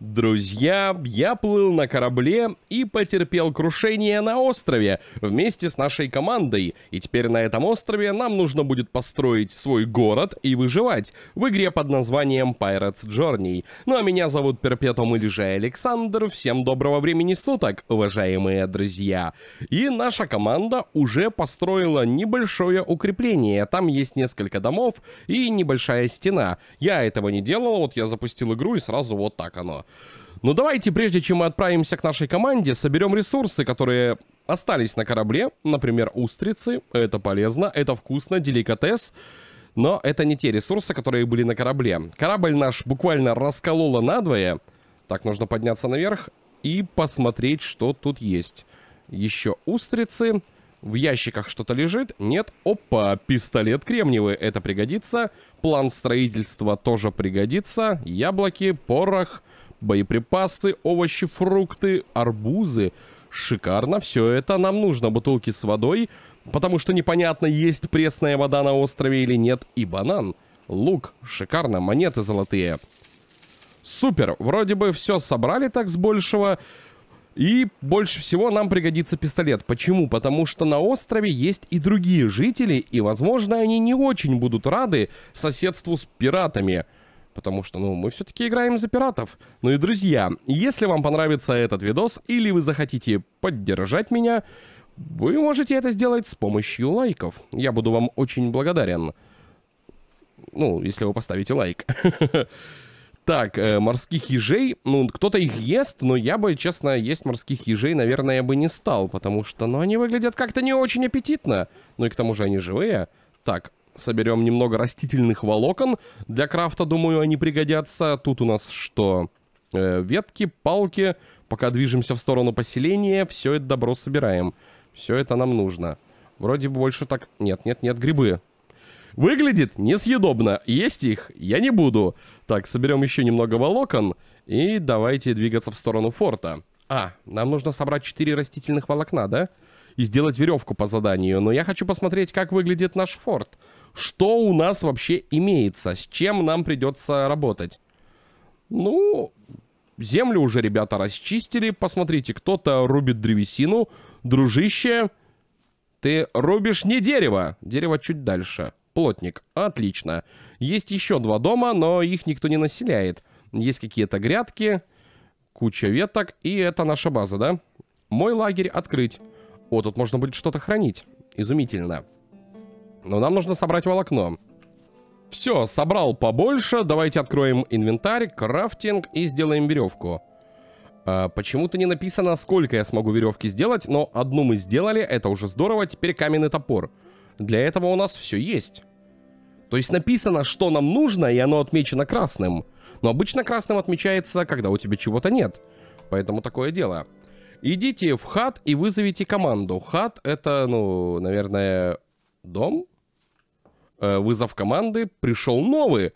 Друзья, я плыл на корабле и потерпел крушение на острове вместе с нашей командой. И теперь на этом острове нам нужно будет построить свой город и выживать в игре под названием Pirates Journey. Ну а меня зовут Перпетум или же Александр. Всем доброго времени суток, уважаемые друзья. И наша команда уже построила небольшое укрепление. Там есть несколько домов и небольшая стена. Я этого не делал, вот я запустил игру и сразу вот так оно. Но ну, давайте, прежде чем мы отправимся к нашей команде, соберем ресурсы, которые остались на корабле. Например, устрицы. Это полезно, это вкусно, деликатес. Но это не те ресурсы, которые были на корабле. Корабль наш буквально раскололо надвое. Так, нужно подняться наверх и посмотреть, что тут есть. Еще устрицы. В ящиках что-то лежит? Нет. Опа, пистолет кремниевый. Это пригодится. План строительства тоже пригодится. Яблоки, порох боеприпасы, овощи, фрукты, арбузы. Шикарно, все это нам нужно. Бутылки с водой, потому что непонятно, есть пресная вода на острове или нет. И банан. Лук, шикарно, монеты золотые. Супер, вроде бы все собрали так с большего. И больше всего нам пригодится пистолет. Почему? Потому что на острове есть и другие жители, и, возможно, они не очень будут рады соседству с пиратами потому что, ну, мы все-таки играем за пиратов. Ну и, друзья, если вам понравится этот видос или вы захотите поддержать меня, вы можете это сделать с помощью лайков. Я буду вам очень благодарен. Ну, если вы поставите лайк. Так, э, морских ежей. Ну, кто-то их ест, но я бы, честно, есть морских ежей, наверное, я бы не стал, потому что, ну, они выглядят как-то не очень аппетитно. Ну и к тому же они живые. Так, соберем немного растительных волокон. Для крафта, думаю, они пригодятся. Тут у нас что? Э, ветки, палки. Пока движемся в сторону поселения, все это добро собираем. Все это нам нужно. Вроде бы больше так... Нет, нет, нет, грибы. Выглядит несъедобно. Есть их? Я не буду. Так, соберем еще немного волокон. И давайте двигаться в сторону форта. А, нам нужно собрать 4 растительных волокна, да? Да и сделать веревку по заданию. Но я хочу посмотреть, как выглядит наш форт. Что у нас вообще имеется? С чем нам придется работать? Ну, землю уже ребята расчистили. Посмотрите, кто-то рубит древесину. Дружище, ты рубишь не дерево. Дерево чуть дальше. Плотник. Отлично. Есть еще два дома, но их никто не населяет. Есть какие-то грядки, куча веток, и это наша база, да? Мой лагерь открыть. О, тут можно будет что-то хранить. Изумительно. Но нам нужно собрать волокно. Все, собрал побольше. Давайте откроем инвентарь, крафтинг и сделаем веревку. А, Почему-то не написано, сколько я смогу веревки сделать, но одну мы сделали, это уже здорово. Теперь каменный топор. Для этого у нас все есть. То есть написано, что нам нужно, и оно отмечено красным. Но обычно красным отмечается, когда у тебя чего-то нет. Поэтому такое дело. Идите в хат и вызовите команду. Хат это, ну, наверное, дом. Э, вызов команды. Пришел новый.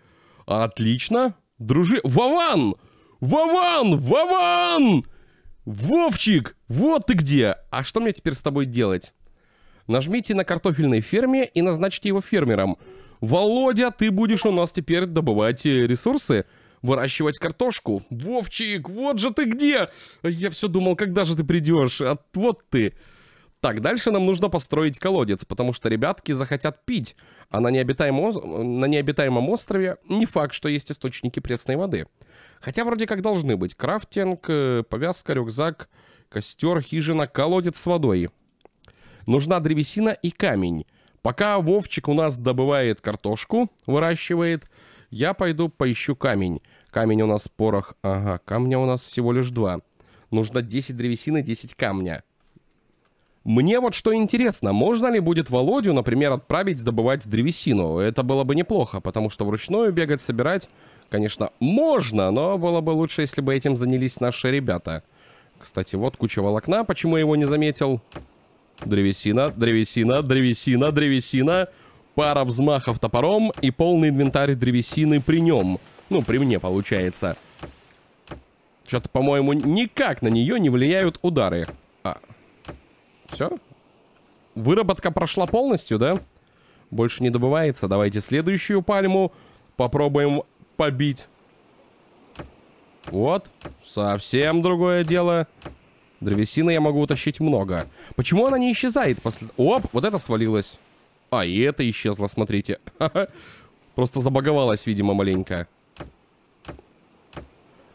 Отлично. Дружи... Вован! Вован! Вован! Вовчик! Вот ты где! А что мне теперь с тобой делать? Нажмите на картофельной ферме и назначьте его фермером. Володя, ты будешь у нас теперь добывать э, ресурсы выращивать картошку. Вовчик, вот же ты где! Я все думал, когда же ты придешь, а вот ты. Так, дальше нам нужно построить колодец, потому что ребятки захотят пить, а на необитаемом, на необитаемом острове не факт, что есть источники пресной воды. Хотя вроде как должны быть. Крафтинг, э, повязка, рюкзак, костер, хижина, колодец с водой. Нужна древесина и камень. Пока Вовчик у нас добывает картошку, выращивает, я пойду поищу камень. Камень у нас порох. Ага, камня у нас всего лишь два. Нужно 10 древесины, 10 камня. Мне вот что интересно, можно ли будет Володю, например, отправить добывать древесину? Это было бы неплохо, потому что вручную бегать, собирать, конечно, можно, но было бы лучше, если бы этим занялись наши ребята. Кстати, вот куча волокна, почему я его не заметил? Древесина, древесина, древесина, древесина пара взмахов топором и полный инвентарь древесины при нем. Ну, при мне получается. Что-то, по-моему, никак на нее не влияют удары. А, все? Выработка прошла полностью, да? Больше не добывается. Давайте следующую пальму попробуем побить. Вот, совсем другое дело. Древесины я могу утащить много. Почему она не исчезает после... Оп, вот это свалилось. А, и это исчезло, смотрите. Просто забаговалась, видимо, маленько.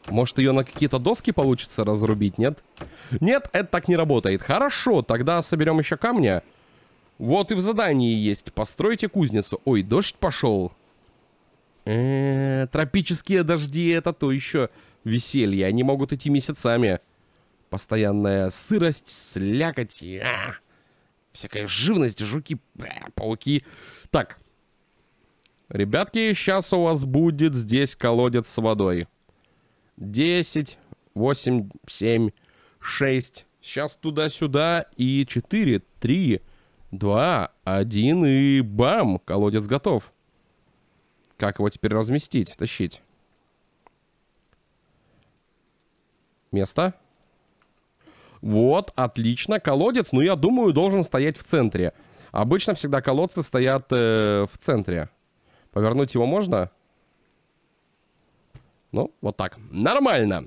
Может, ее на какие-то доски получится разрубить, нет? Нет, это так не работает. Хорошо, тогда соберем еще камня. Вот и в задании есть. Постройте кузницу. Ой, дождь пошел. Э, тропические дожди, это то еще веселье. Они могут идти месяцами. Постоянная сырость, слякоть. А! всякая живность, жуки, пауки. Так, ребятки, сейчас у вас будет здесь колодец с водой. 10, 8, 7, 6. Сейчас туда-сюда и 4, 3, 2, 1 и бам! Колодец готов. Как его теперь разместить, тащить? Место. Место. Вот, отлично, колодец, ну, я думаю, должен стоять в центре. Обычно всегда колодцы стоят э, в центре. Повернуть его можно? Ну, вот так. Нормально.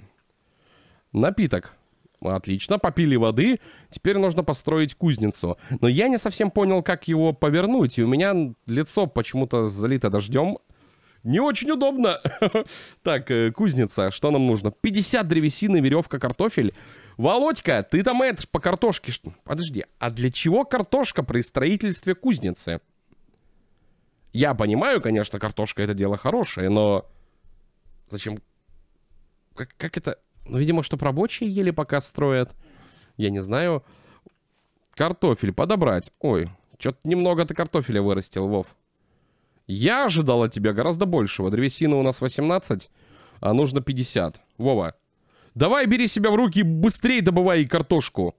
Напиток. Отлично, попили воды. Теперь нужно построить кузницу. Но я не совсем понял, как его повернуть. И у меня лицо почему-то залито дождем. Не очень удобно. так, э, кузница, что нам нужно? 50 древесины, веревка, картофель. Володька, ты там это по картошке... Подожди, а для чего картошка при строительстве кузницы? Я понимаю, конечно, картошка это дело хорошее, но... Зачем... Как, как это... Ну, видимо, чтоб рабочие ели пока строят. Я не знаю. Картофель подобрать. Ой, что-то немного ты картофеля вырастил, Вов. Я ожидала тебя гораздо большего. Древесина у нас 18, а нужно 50. Вова, Давай бери себя в руки, быстрее добывай картошку.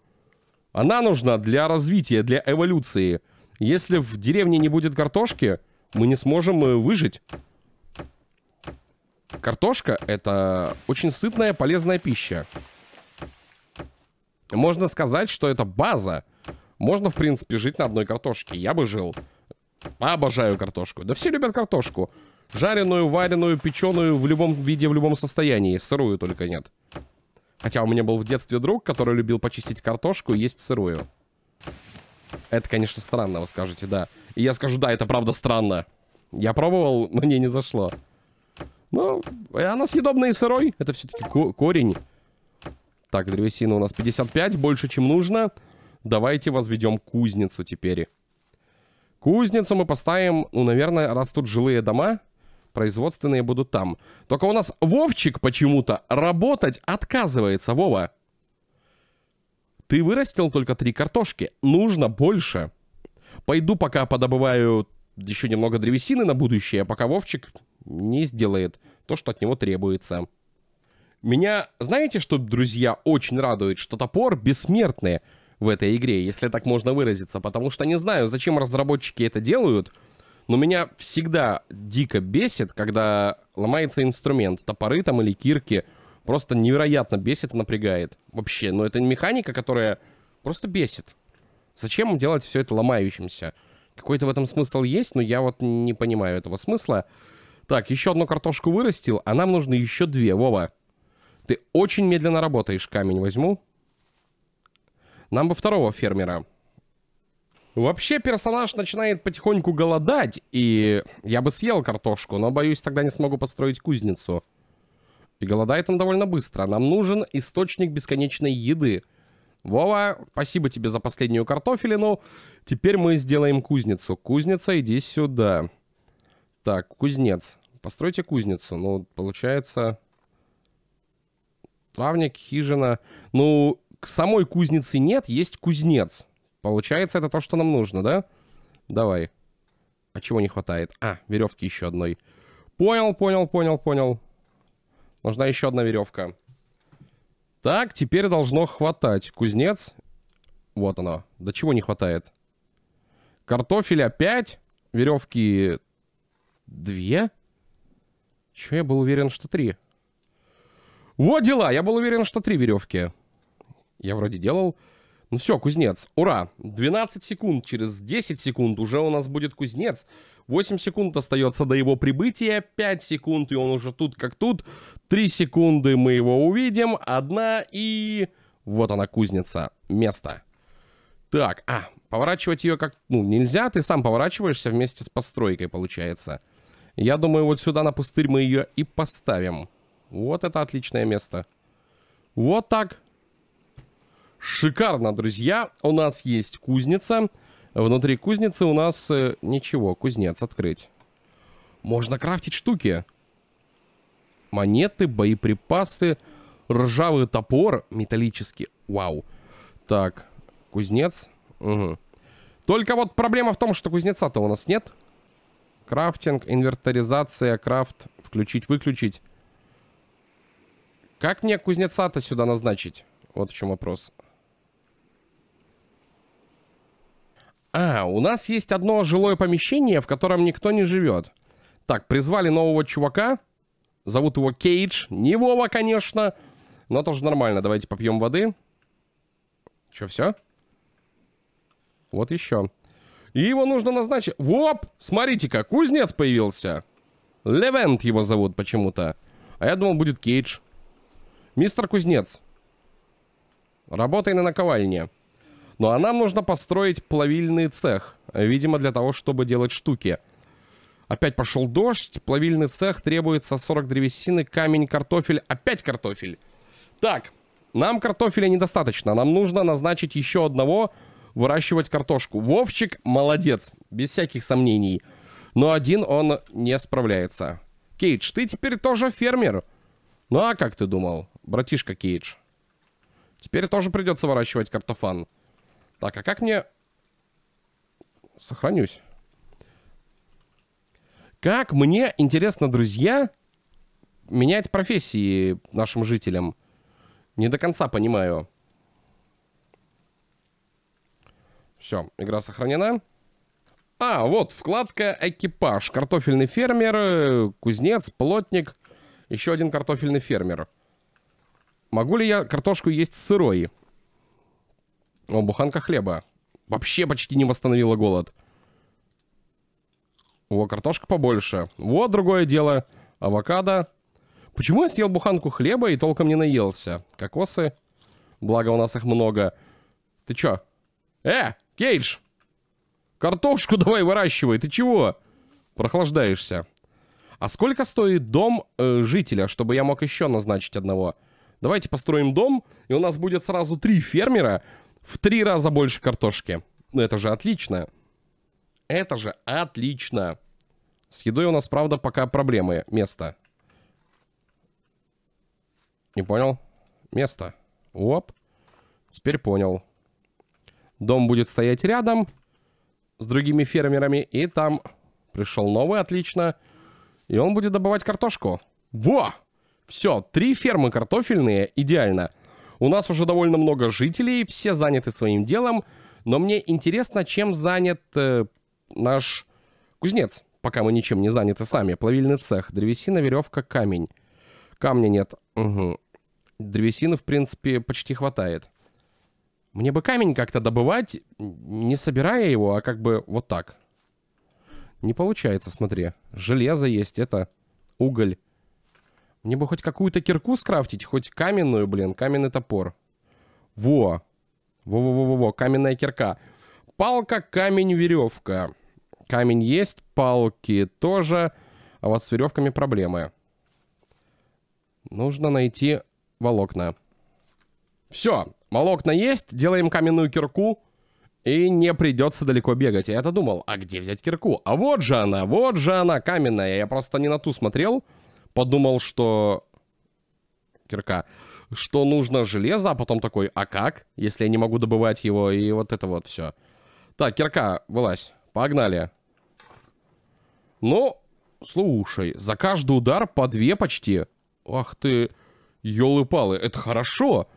Она нужна для развития, для эволюции. Если в деревне не будет картошки, мы не сможем э, выжить. Картошка — это очень сытная, полезная пища. Можно сказать, что это база. Можно, в принципе, жить на одной картошке. Я бы жил. Обожаю картошку. Да все любят картошку. Жареную, вареную, печеную, в любом виде, в любом состоянии. Сырую только нет. Хотя у меня был в детстве друг, который любил почистить картошку и есть сырую. Это, конечно, странно, вы скажете, да. И я скажу, да, это правда странно. Я пробовал, мне не зашло. Ну, э, она съедобная и сырой. Это все-таки ко корень. Так, древесина у нас 55, больше, чем нужно. Давайте возведем кузницу теперь. Кузницу мы поставим, ну, наверное, раз тут жилые дома, производственные будут там. Только у нас Вовчик почему-то работать отказывается, Вова. Ты вырастил только три картошки. Нужно больше. Пойду пока подобываю еще немного древесины на будущее, пока Вовчик не сделает то, что от него требуется. Меня, знаете, что, друзья, очень радует, что топор бессмертные в этой игре, если так можно выразиться, потому что не знаю, зачем разработчики это делают, но меня всегда дико бесит, когда ломается инструмент, топоры там или кирки. Просто невероятно бесит, напрягает. Вообще, ну это не механика, которая просто бесит. Зачем делать все это ломающимся? Какой-то в этом смысл есть, но я вот не понимаю этого смысла. Так, еще одну картошку вырастил, а нам нужно еще две, Вова. Ты очень медленно работаешь, камень возьму. Нам бы второго фермера. Вообще персонаж начинает потихоньку голодать, и я бы съел картошку, но, боюсь, тогда не смогу построить кузницу. И голодает он довольно быстро. Нам нужен источник бесконечной еды. Вова, спасибо тебе за последнюю картофелину. Теперь мы сделаем кузницу. Кузница, иди сюда. Так, кузнец. Постройте кузницу. Ну, получается... Травник, хижина. Ну, к самой кузнице нет, есть кузнец. Получается, это то, что нам нужно, да? Давай. А чего не хватает? А, веревки еще одной. Понял, понял, понял, понял. Нужна еще одна веревка. Так, теперь должно хватать. Кузнец. Вот оно. Да чего не хватает? Картофеля 5. Веревки 2. Че я был уверен, что 3? Вот дела. Я был уверен, что 3 веревки. Я вроде делал. Ну все, кузнец, ура! 12 секунд, через 10 секунд уже у нас будет кузнец. 8 секунд остается до его прибытия, 5 секунд, и он уже тут как тут. 3 секунды мы его увидим, одна и... Вот она, кузница, место. Так, а, поворачивать ее как... Ну, нельзя, ты сам поворачиваешься вместе с постройкой, получается. Я думаю, вот сюда на пустырь мы ее и поставим. Вот это отличное место. Вот так. Шикарно, друзья. У нас есть кузница. Внутри кузницы у нас... Э, ничего, кузнец открыть. Можно крафтить штуки. Монеты, боеприпасы, ржавый топор металлический. Вау. Так, кузнец. Угу. Только вот проблема в том, что кузнеца-то у нас нет. Крафтинг, инвентаризация, крафт. Включить, выключить. Как мне кузнеца-то сюда назначить? Вот в чем вопрос. А, у нас есть одно жилое помещение, в котором никто не живет. Так, призвали нового чувака. Зовут его Кейдж. Не Вова, конечно. Но тоже нормально. Давайте попьем воды. Че, все? Вот еще. И его нужно назначить... Воп! Смотрите-ка, кузнец появился. Левент его зовут почему-то. А я думал, будет Кейдж. Мистер Кузнец. Работай на наковальне. Ну а нам нужно построить плавильный цех. Видимо, для того, чтобы делать штуки. Опять пошел дождь. Плавильный цех требуется 40 древесины, камень, картофель. Опять картофель. Так, нам картофеля недостаточно. Нам нужно назначить еще одного выращивать картошку. Вовчик молодец, без всяких сомнений. Но один он не справляется. Кейдж, ты теперь тоже фермер. Ну а как ты думал, братишка Кейдж? Теперь тоже придется выращивать картофан. Так, а как мне... Сохранюсь. Как мне интересно, друзья, менять профессии нашим жителям? Не до конца понимаю. Все, игра сохранена. А, вот вкладка «Экипаж». Картофельный фермер, кузнец, плотник. Еще один картофельный фермер. Могу ли я картошку есть сырой? О, буханка хлеба. Вообще почти не восстановила голод. О, картошка побольше. Вот другое дело. Авокадо. Почему я съел буханку хлеба и толком не наелся? Кокосы. Благо у нас их много. Ты чё? Э, Кейдж! Картошку давай выращивай, ты чего? Прохлаждаешься. А сколько стоит дом э, жителя, чтобы я мог еще назначить одного? Давайте построим дом, и у нас будет сразу три фермера, в три раза больше картошки. ну Это же отлично. Это же отлично. С едой у нас, правда, пока проблемы. Место. Не понял? Место. Оп. Теперь понял. Дом будет стоять рядом с другими фермерами. И там пришел новый, отлично. И он будет добывать картошку. Во! Все, три фермы картофельные, идеально. У нас уже довольно много жителей, все заняты своим делом, но мне интересно, чем занят э, наш кузнец, пока мы ничем не заняты сами. Плавильный цех, древесина, веревка, камень. Камня нет. Угу. Древесины, в принципе, почти хватает. Мне бы камень как-то добывать, не собирая его, а как бы вот так. Не получается, смотри. Железо есть, это уголь. Мне бы хоть какую-то кирку скрафтить, хоть каменную, блин, каменный топор. Во. Во-во-во-во-во, каменная кирка. Палка, камень, веревка. Камень есть, палки тоже. А вот с веревками проблемы. Нужно найти волокна. Все, волокна есть, делаем каменную кирку. И не придется далеко бегать. Я то думал, а где взять кирку? А вот же она, вот же она, каменная. Я просто не на ту Смотрел подумал, что... Кирка. Что нужно железо, а потом такой, а как, если я не могу добывать его, и вот это вот все. Так, кирка, вылазь. Погнали. Ну, слушай, за каждый удар по две почти. Ах ты, елы-палы, это хорошо.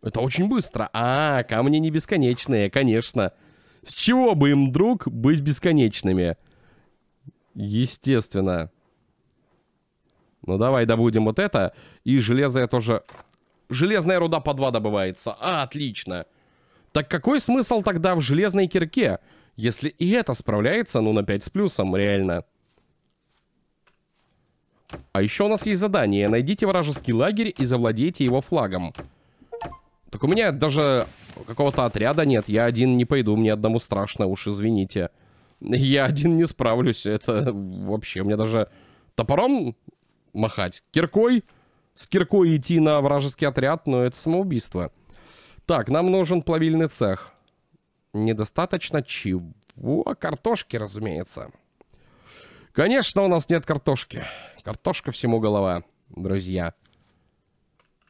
Это очень быстро. А, камни не бесконечные, конечно. С чего бы им, друг, быть бесконечными? Естественно. Ну давай добудем вот это. И железо я тоже... Железная руда по два добывается. А, отлично. Так какой смысл тогда в железной кирке? Если и это справляется, ну на 5 с плюсом, реально. А еще у нас есть задание. Найдите вражеский лагерь и завладейте его флагом. Так у меня даже какого-то отряда нет. Я один не пойду, мне одному страшно, уж извините. Я один не справлюсь. Это вообще, у меня даже топором махать киркой. С киркой идти на вражеский отряд, но это самоубийство. Так, нам нужен плавильный цех. Недостаточно чего? Картошки, разумеется. Конечно, у нас нет картошки. Картошка всему голова, друзья.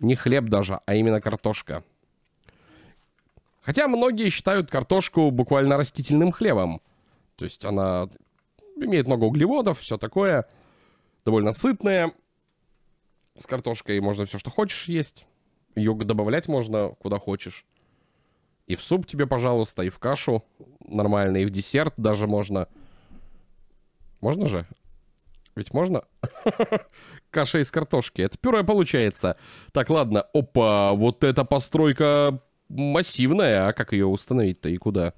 Не хлеб даже, а именно картошка. Хотя многие считают картошку буквально растительным хлебом. То есть она имеет много углеводов, все такое довольно сытная, с картошкой можно все, что хочешь есть. Ее добавлять можно куда хочешь. И в суп тебе, пожалуйста, и в кашу нормально, и в десерт даже можно. Можно же? Ведь можно? Каша из картошки. Это пюре получается. Так, ладно. Опа, вот эта постройка массивная. А как ее установить-то и куда?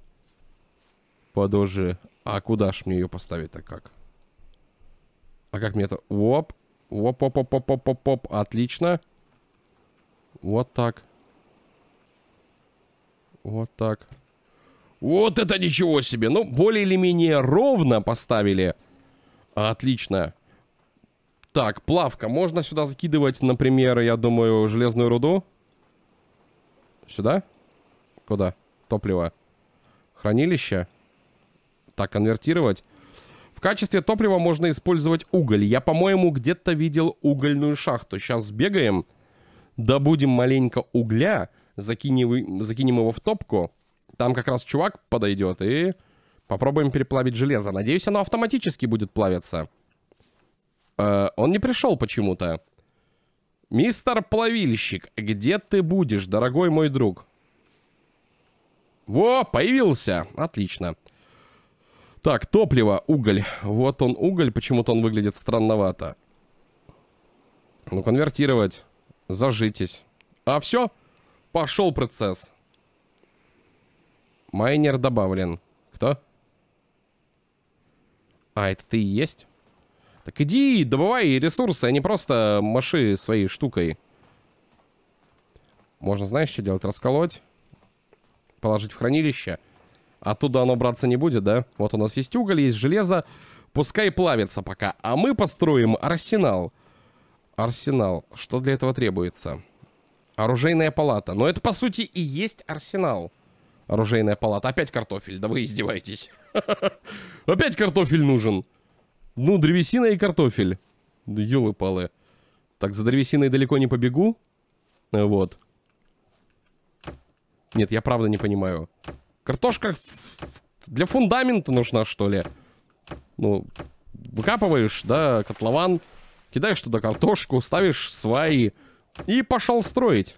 Подожди. А куда ж мне ее поставить-то как? А как мне это? Оп. Оп, оп, оп, оп, оп, оп, оп. Отлично. Вот так. Вот так. Вот это ничего себе. Ну, более или менее ровно поставили. Отлично. Так, плавка. Можно сюда закидывать, например, я думаю, железную руду. Сюда? Куда? Топливо. Хранилище. Так, конвертировать. В качестве топлива можно использовать уголь. Я, по-моему, где-то видел угольную шахту. Сейчас сбегаем, добудем маленько угля, закинем, закинем его в топку. Там как раз чувак подойдет и попробуем переплавить железо. Надеюсь, оно автоматически будет плавиться. Э, он не пришел почему-то. Мистер Плавильщик, где ты будешь, дорогой мой друг? Во, появился. Отлично. Так, топливо, уголь. Вот он уголь, почему-то он выглядит странновато. Ну, конвертировать. Зажитесь. А, все. Пошел процесс. Майнер добавлен. Кто? А, это ты и есть? Так иди, добывай ресурсы, а не просто маши своей штукой. Можно, знаешь, что делать? Расколоть. Положить в хранилище. Оттуда а оно браться не будет, да? Вот у нас есть уголь, есть железо. Пускай плавится пока. А мы построим арсенал. Арсенал. Что для этого требуется? Оружейная палата. Но это, по сути, и есть арсенал. Оружейная палата. Опять картофель. Да вы издеваетесь. Опять картофель нужен. Ну, древесина и картофель. Да палы Так, за древесиной далеко не побегу. Вот. Нет, я правда не понимаю. Картошка для фундамента нужна, что ли? Ну, выкапываешь, да, котлован, кидаешь туда картошку, ставишь свои и пошел строить.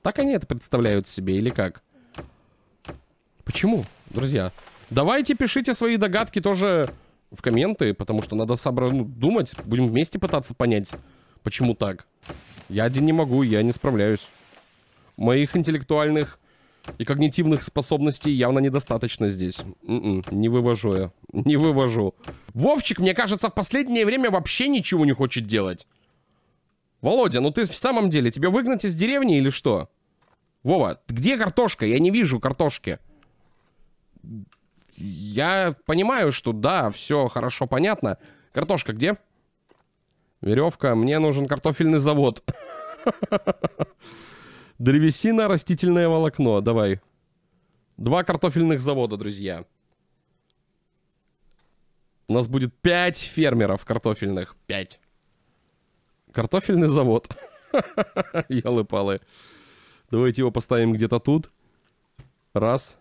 Так они это представляют себе или как? Почему, друзья? Давайте пишите свои догадки тоже в комменты, потому что надо собрать, ну, думать, будем вместе пытаться понять, почему так. Я один не могу, я не справляюсь. Моих интеллектуальных и когнитивных способностей явно недостаточно здесь. Н м-м, -н, не вывожу я. Не вывожу. Вовчик, мне кажется, в последнее время вообще ничего не хочет делать. Володя, ну ты в самом деле, тебя выгнать из деревни или что? Вова, где картошка? Я не вижу картошки. Я понимаю, что да, все хорошо, понятно. Картошка где? Веревка, мне нужен картофельный завод. Древесина, растительное волокно. Давай. Два картофельных завода, друзья. У нас будет пять фермеров картофельных. Пять. Картофельный завод. Елы-палы. Давайте его поставим где-то тут. Раз.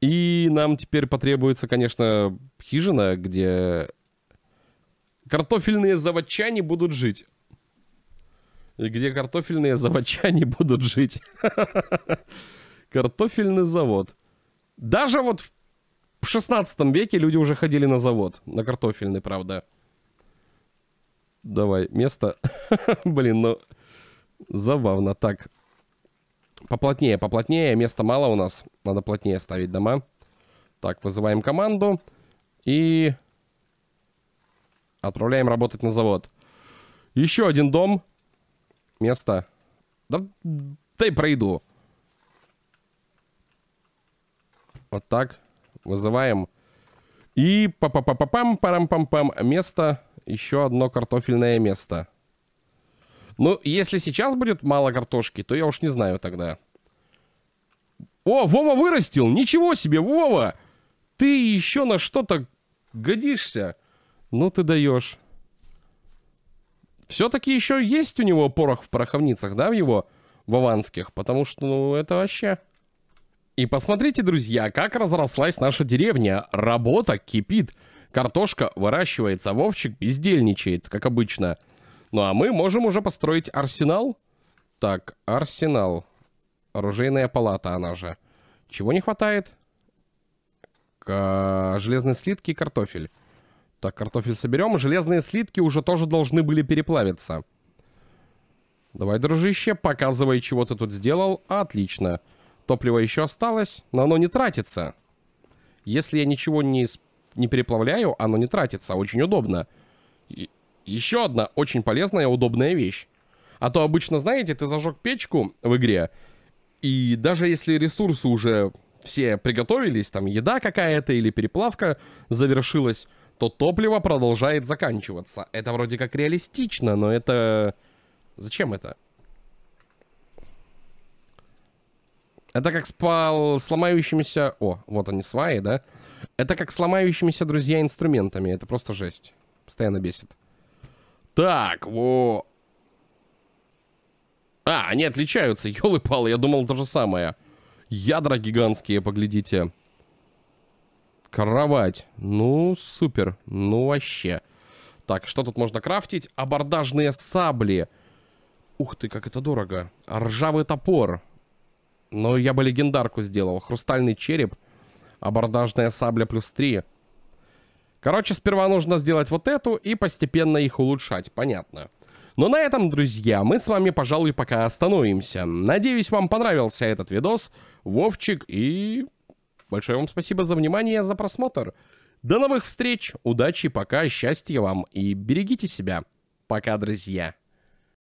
И нам теперь потребуется, конечно, хижина, где картофельные заводчане будут жить. И где картофельные заводчане будут жить. Картофельный завод. Даже вот в 16 веке люди уже ходили на завод. На картофельный, правда. Давай, место. Блин, ну... Забавно. Так. Поплотнее, поплотнее. Места мало у нас. Надо плотнее ставить дома. Так, вызываем команду. И... Отправляем работать на завод. Еще один дом место. Да дай пройду. Вот так. Вызываем. И па па па па пам парам пам пам Место. Еще одно картофельное место. Ну, если сейчас будет мало картошки, то я уж не знаю тогда. О, Вова вырастил! Ничего себе, Вова! Ты еще на что-то годишься. Ну ты даешь. Все-таки еще есть у него порох в пороховницах, да, в его ваванских? Потому что, ну, это вообще... И посмотрите, друзья, как разрослась наша деревня. Работа кипит. Картошка выращивается, а Вовчик бездельничает, как обычно. Ну, а мы можем уже построить арсенал. Так, арсенал. Оружейная палата, она же. Чего не хватает? К железной слитки и картофель. Так, картофель соберем. Железные слитки уже тоже должны были переплавиться. Давай, дружище, показывай, чего ты тут сделал. Отлично. Топливо еще осталось, но оно не тратится. Если я ничего не, не переплавляю, оно не тратится. Очень удобно. И еще одна очень полезная удобная вещь. А то обычно, знаете, ты зажег печку в игре, и даже если ресурсы уже все приготовились, там еда какая-то или переплавка завершилась, что топливо продолжает заканчиваться. Это вроде как реалистично, но это... Зачем это? Это как с сломающимися... О, вот они, сваи, да? Это как сломающимися друзья, инструментами. Это просто жесть. Постоянно бесит. Так, во... А, они отличаются, елы-палы, я думал то же самое. Ядра гигантские, поглядите. Кровать. Ну, супер. Ну, вообще. Так, что тут можно крафтить? Абордажные сабли. Ух ты, как это дорого. Ржавый топор. Но я бы легендарку сделал. Хрустальный череп. Абордажная сабля плюс 3. Короче, сперва нужно сделать вот эту и постепенно их улучшать. Понятно. Но ну, на этом, друзья, мы с вами, пожалуй, пока остановимся. Надеюсь, вам понравился этот видос. Вовчик и Большое вам спасибо за внимание, за просмотр. До новых встреч, удачи, пока, счастья вам и берегите себя. Пока, друзья.